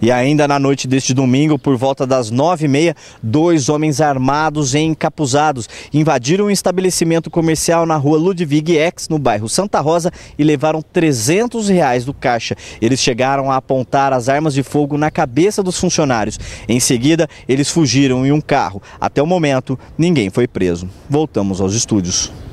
E ainda na noite deste domingo, por volta das nove e meia, dois homens armados e encapuzados invadiram um estabelecimento comercial na rua Ludwig X, no bairro Santa Rosa, e levaram 300 reais do caixa. Eles chegaram a apontar as armas de fogo na cabeça dos funcionários. Em seguida, eles fugiram em um carro. Até o momento, ninguém foi preso. Voltamos aos estúdios.